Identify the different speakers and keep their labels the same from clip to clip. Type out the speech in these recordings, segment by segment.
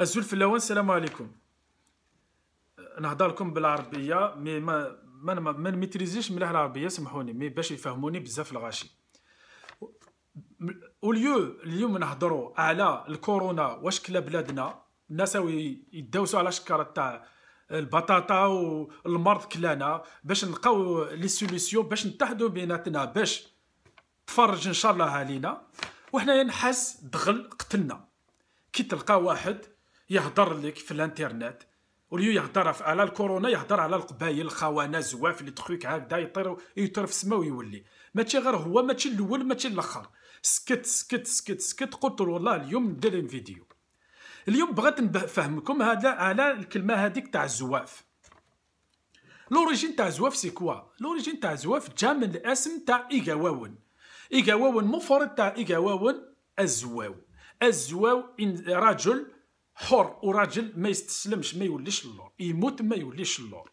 Speaker 1: الزلف اللون السلام عليكم نهضر لكم بالعربيه مي ما ما ما, ما ميتريزيش مليح العربيه سمحوني مي باش يفهموني بزاف الغاشي اوليو اليوم نهضروا على الكورونا واش كلا بلادنا الناس يدوسوا على شكاره تاع البطاطا والمرض كلانا باش نلقاو لي سوليسيون باش نتحدوا بيناتنا باش تفرج ان شاء الله علينا وحنايا نحس دغل قتلنا كي تلقى واحد يهضر لك في الانترنت وليو يهضر في على الكورونا يهضر على القبايل الخوانه زواف لي تخويك هكذا يطير يطير في السما ويولي ماشي غير هو ماشي الاول ماشي الاخر سكت سكت سكت سكت قلت له والله اليوم ندير فيديو اليوم بغيت نفهمكم هذا على الكلمه هذيك تاع الزواف لوريجين تاع زواف سي كوا لوريجين تاع زواف جا من الاسم تاع ايغاواون ايغاواون مفرد تاع ايغاواون الزواو الزواو رجل حر وراجل ما يستسلمش ما يوليش اللور يموت ما يوليش اللور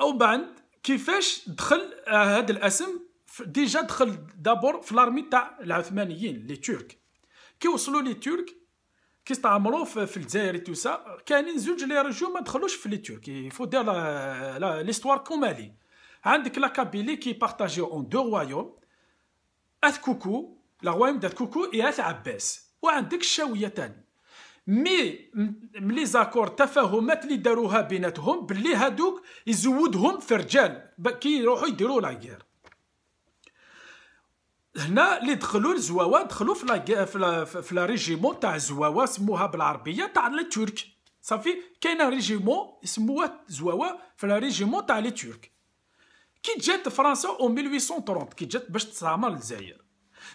Speaker 1: او بعد كيفاش دخل هذا الاسم ديجا دخل دابور في لارمي تاع العثمانيين لي تورك كي وصلوا لي تورك كي استعمروا في الجزائر توسا كاينين زوج لي رجو ما دخلوش في لي تورك يفو دير ليستوار كومالي عندك لا كابيلي كي بارطاجيو اون دو روايوم اث كوكو لا روايوم دات كوكو اي اث عباس وعندك الشاويه تاني مي ملي زاكور تفاهمات اللي داروها بيناتهم بلي هادوك يزودهم في رجال كي يروحوا يديروا لاكير هنا اللي دخلوا الزواوا دخلوا في لا في لا ريجيمون تاع الزواوا سموها بالعربيه تاع لي تورك صافي كاين ريجيمون سموه زواوا في لا ريجيمون تاع لي تورك كي جات فرنسا او 1830 كي جات باش تستعمر الجزائر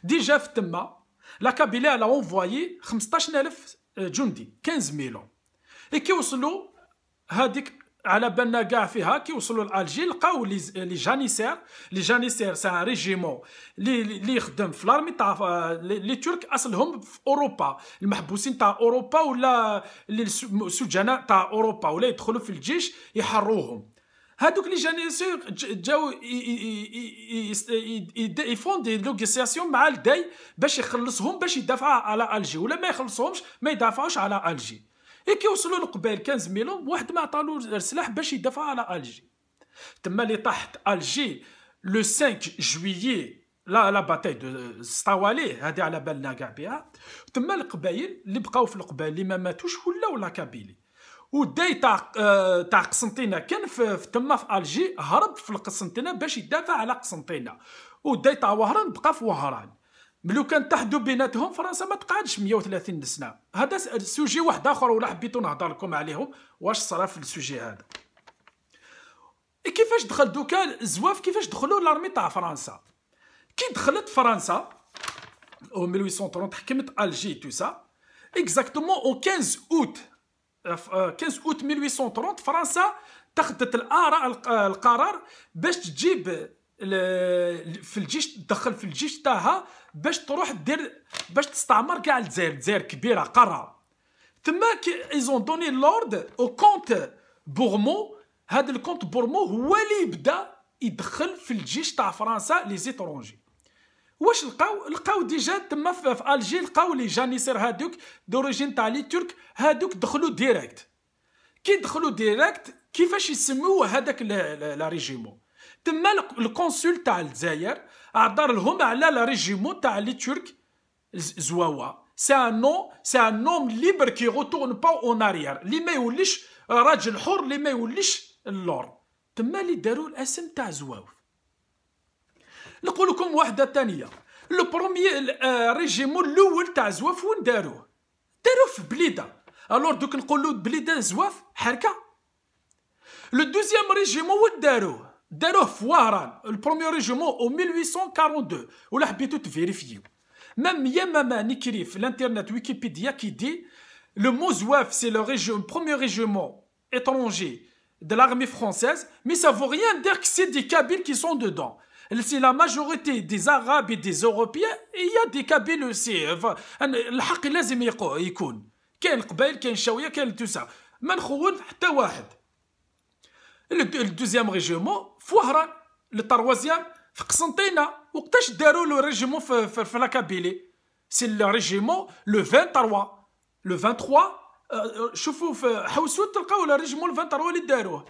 Speaker 1: ديجا في تما لا كابيلا لا اونفوايي 15000 آه، جندي 15 ميلون اللي كيوصلوا هذيك على بالنا كاع فيها كيوصلوا لالجي لقاو لي جانيسير لي جانيسير سان ريجيمون لي يخدم في لارمي تاع آه، لي ترك اصلهم في اوروبا المحبوسين تاع اوروبا ولا السجناء تاع اوروبا ولا يدخلوا في الجيش يحروهم هادوك لي جاني سيغ جاو يفون دي لوغيسياسيون مع الداي باش يخلصهم باش يدافعوا على الجي ولا ما يخلصهمش ما يدافعوش على الجي اي كيوصلوا لقبال 15 ميلون واحد ما عطالو السلاح باش يدافع على الجي تما اللي طاحت الجي لو 5 جويي لا لا باتاي دو ستاوالي هادي على بالنا كاع بها تما القبائل اللي بقاو في القبائل اللي ما ماتوش ولاو لا كابيلي وداي تاع تاع آه، قسنطينه كان في تما في الجي هرب في القسنطينه باش يدافع على قسنطينه وداي تاع وهران بقى في وهران ملو كان تحدو بيناتهم فرنسا ما تقعدش 130 سنه هذا سوجي واحد اخر ولا حبيتو نهضر لكم عليهم واش صرا في السوجي هذا كيفاش دخل دوكا الزواف كيفاش دخلوا لارمي تاع فرنسا كي دخلت فرنسا او 1830 حكمت الجي تو سا اكزاكتومون او 15 اوت 15 آه، اوت 1830 فرنسا اتخذت الاراء آه، القرار باش تجيب في الجيش تدخل في الجيش تاعها باش تروح دير باش تستعمر كاع الجزائر الجزائر كبيره قاره تما كي ايزون دوني لورد او كونت بورمو هذا الكونت بورمو هو اللي يبدا يدخل في الجيش تاع فرنسا لي زيترونجي واش لقاو لقاو ديجا تما في الجي لقاو لي جانيسير هادوك دوريجين تاع لي ترك هادوك دخلوا ديريكت كي دخلوا ديريكت كيفاش يسموه هذاك لا ريجيمون تما الكونسول تاع الجزائر عبر لهم على لا ريجيمون تاع لي ترك زواوا سي ان نو سي ان نوم ليبر كي غوتورن با اون اريير لي ما يوليش راجل حر لي ما يوليش اللور تما لي داروا الاسم تاع زواوف نقول Le premier ثانيه لو premier ريجيمون الاول تاع زواف وين داروه 1842 ولا حبيتو تفيريفيو même يا ماما نكري في Le mot Zouaf, c'est le, premier régiment étranger de l'armée française, mais ça ne rien dire que c'est des Kabyles qui sont dedans. سي لا ماجوريتي دي زاراب دي زوروبيان هي دي كابيل سي الحق لازم يكون كاين القبائل كاين الشاويه كاين التوسع ما نخون حتى واحد الدوزيام ريجيمون في وهران التروازيام في قسنطينه وقتاش داروا لو ريجيمون في, في, في لاكابيلي سي لو ريجيمون لو 23 لو 23 شوفوا في حوسوت تلقاو لو ريجيمون 23 اللي داروه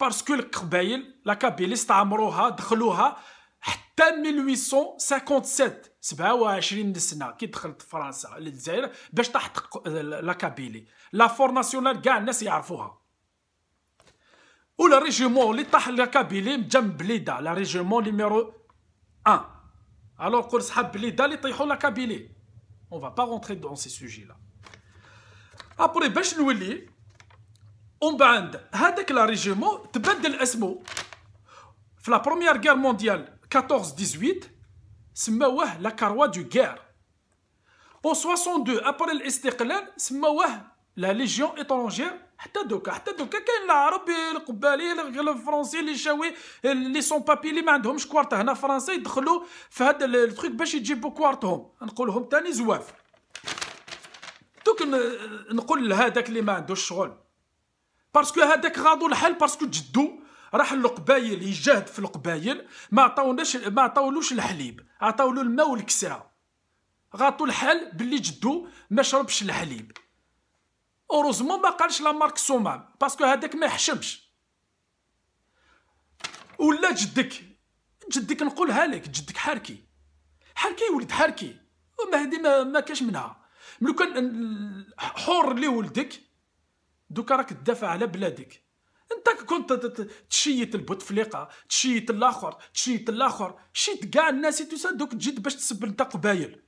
Speaker 1: باسكو القبائل لا كابيلي استعمروها دخلوها حتى 1857 27 سنه كي دخلت فرنسا للجزائر باش تحت لا كابيلي لا فور ناسيونال كاع الناس يعرفوها ولا ريجيمون اللي طاح لا كابيلي جنب بليدا لا ريجيمون نيميرو 1 الوغ قول صحاب بليدا اللي طيحوا لا كابيلي اون فا با رونتري دون سي سوجي لا ابري باش نولي ومن بعد هذاك لاريجيمون تبدل اسمه في لا بروميير غير مونديال 14 18 سماوه لا كاروا دو غير او 62 ابر الاستقلال سماوه لا ليجيون ايترونجير حتى دوكا حتى دوكا كاين العرب القبالي الفرنسي اللي شاوي اللي سون بابي اللي ما عندهمش كوارت هنا فرنسا يدخلوا في هذا التريك باش يجيبوا كوارتهم نقولهم تاني زواف دوك نقول لهذاك اللي ما عندوش شغل باسكو هذاك غادو الحل باسكو جدو راح للقبايل يجاهد في القبايل ما عطاوناش ما عطاولوش الحليب عطاولو الماء والكساء غاطو الحل باللي جدو ما شربش الحليب اوروزمون ما قالش لا مارك سومام باسكو هذاك ما يحشمش ولا جدك جدك نقولها لك جدك حركي حركي ولد حركي وما هذه ما, ما كاش منها ملو كان حور لي ولدك دوكا راك تدافع على بلادك انت كنت تشيت البوتفليقه تشيت الاخر تشيت الاخر شيت كاع الناس تو دوك تجد باش تسب انت قبايل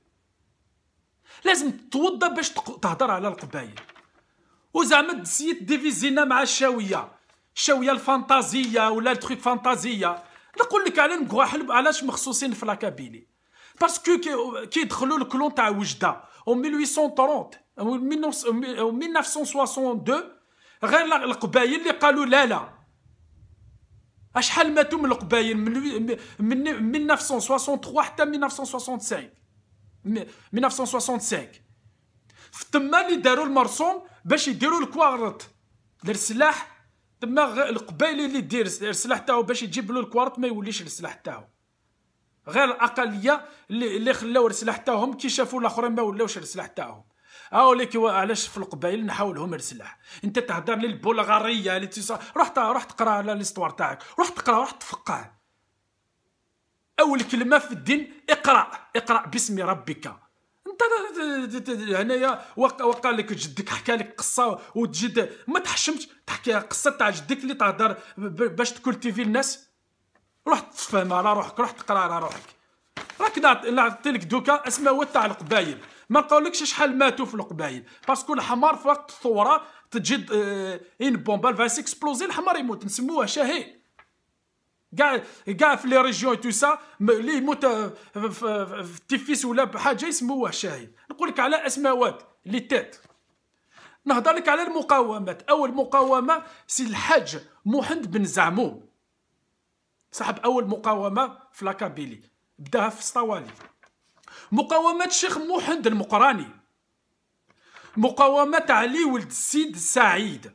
Speaker 1: لازم توضى باش تهضر على القبايل وزعما تسيت ديفيزينا مع الشاويه الشاويه الفانتازيه ولا التخيك فانتازيه نقول لك على نكواحل علاش مخصوصين في لاكابيلي باسكو كيدخلوا الكلون تاع وجده و 1830 و 1962 غير القبائل اللي قالوا لا لا اشحال ماتوا من القبائل من من 1963 حتى 1965 1965 فتما اللي داروا المرسوم باش يديروا الكوارت السلاح تما القبائل اللي دير السلاح تاعو باش يجيب له الكوارت ما يوليش السلاح تاعو غير الاقليه اللي, اللي خلاو السلاح تاعهم كي شافوا الاخرين ما ولاوش السلاح تاعهم لي كي علاش في القبائل نحاولهم السلاح انت تهضر لي البلغاريه اللي تصا روح روح تقرا على ليستوار تاعك روح تقرا روح تفقه اول كلمه في الدين اقرا اقرا باسم ربك انت هنايا وقال لك جدك حكى لك قصه وتجد ما تحشمش تحكي قصه تاع جدك اللي تهضر باش تكولتيفي الناس روح تفهم على روحك روح تقرا على روحك راك نعطيت لك دوكا اسماوات تاع القبايل ما نقولكش شحال ماتوا في القبايل باسكو الحمار في وقت الثوره تجد اه ان بومبال فاس اكسبلوزي الحمار يموت نسموه شهيد كاع كاع في لي ريجيون تو سا لي يموت آه، في التيفيس ولا بحاجه يسموه شاهد نقول لك على اسماوات لي تات نهضر لك على المقاومات اول مقاومه سي الحاج محمد بن زعموم صاحب اول مقاومه في لاكابيلي بداها في الصوالي مقاومة الشيخ محمد المقراني مقاومة علي ولد السيد سعيد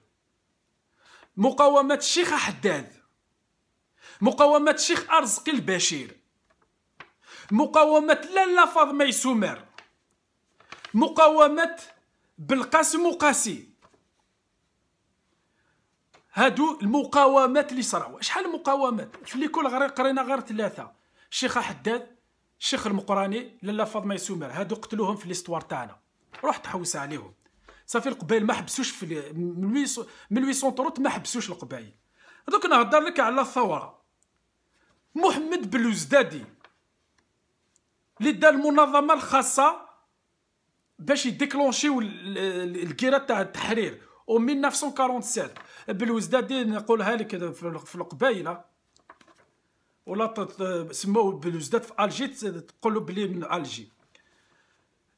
Speaker 1: مقاومة الشيخ حداد مقاومة الشيخ أرزقي البشير مقاومة لالا فاطمة ميسومر مقاومة بالقاسم وقاسي هادو المقاومات اللي صراو شحال مقاومات في كل غير قرينا غير ثلاثه الشيخ حداد الشيخ المقراني لاله فاطمه يسومر هادو قتلوهم في ليستوار تاعنا روح تحوس عليهم صافي القبائل ما حبسوش في من 1830 ما حبسوش القبائل هذوك نهضر لك على الثوره محمد بلوزدادي اللي دار المنظمه الخاصه باش يديكلونشيو الكيره تاع التحرير و 1947 بلوزدادي نقولها لك في القبائله ولا آه، سموه بلوزدات في الجي آه، تقولوا بلي من الجي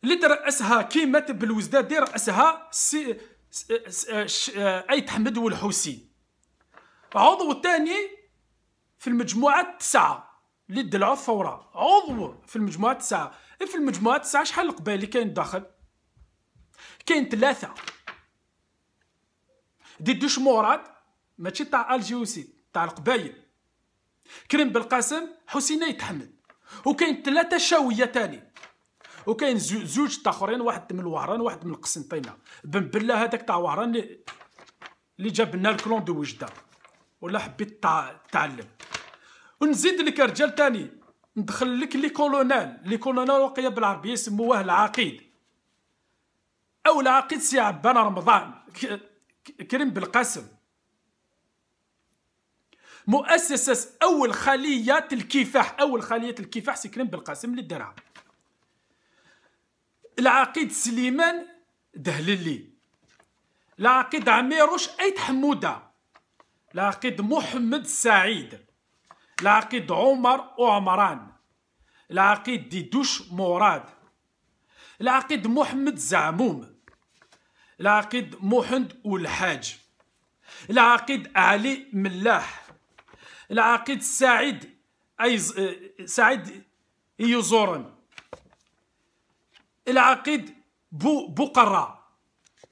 Speaker 1: اللي ترأسها كيما بلوزدات دي رأسها سي ايت آه، حمد والحسين عضو ثاني في المجموعه التسعه اللي دلعوا الثوره عضو في المجموعه التسعه إيه في المجموعه التسعه شحال اللي كاين داخل كاين ثلاثه دي دوش مراد ماشي تاع الجيوسي تاع القبائل كريم بالقاسم حسين يتحمل وكاين ثلاثه شاويه ثاني وكاين زوج تاخرين واحد من وهران واحد من القسنطينه بن بالله هذاك تاع وهران اللي اللي جاب لنا الكلون دو وجده ولا حبيت تع... تعلم ونزيد لك رجال ثاني ندخل لك لي كولونال لي كولونال وقيه بالعربيه يسموه العقيد او العقيد سي عبان رمضان كريم بالقاسم مؤسسة أول خلية الكفاح أول خلية الكفاح سكرين بالقاسم للدرهم العقيد سليمان دهللي العقيد عميروش أيت حمودة العقيد محمد سعيد العقيد عمر وعمران العقيد ديدوش مراد العقيد محمد زعموم العقيد محمد والحاج العقيد علي ملاح العقيد سعيد أي آه، سعيد يزورن العقيد بو بقرة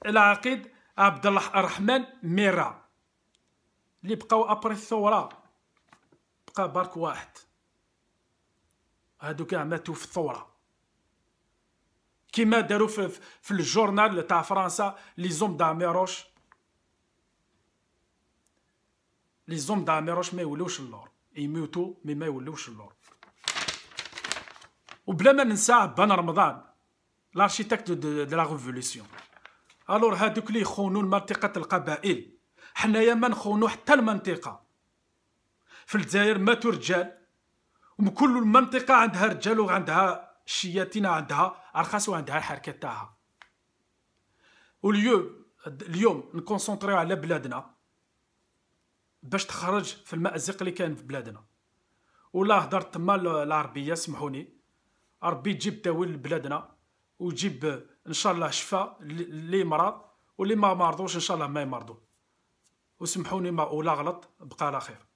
Speaker 1: العقيد عبد الله الرحمن ميرا اللي بقاو ابري الثورة بقى برك واحد هادو كاع ماتوا في الثورة كيما دارو في, في الجورنال تاع فرنسا لي زوم داميروش لي دا ميروش ما يولوش اللور يموتوا مي ما يولوش اللور وبلا ما ننسى بان رمضان لارشيتكت دو لا ريفولوسيون الور هادوك لي خونو منطقه القبائل حنايا ما نخونو حتى المنطقه في الجزائر ماتو رجال وكل المنطقه عندها رجال وعندها شياتين عندها ارخص وعندها الحركه تاعها واليوم اليوم نكونسونطريو على بلادنا باش تخرج في المأزق اللي كان في بلادنا ولا هضرت تما العربيه سمحوني ربي تجيب تاويل لبلادنا وتجيب ان شاء الله شفاء اللي مرض واللي ما مرضوش ان شاء الله ما يمرضوا وسمحوني ما ولا غلط بقى على خير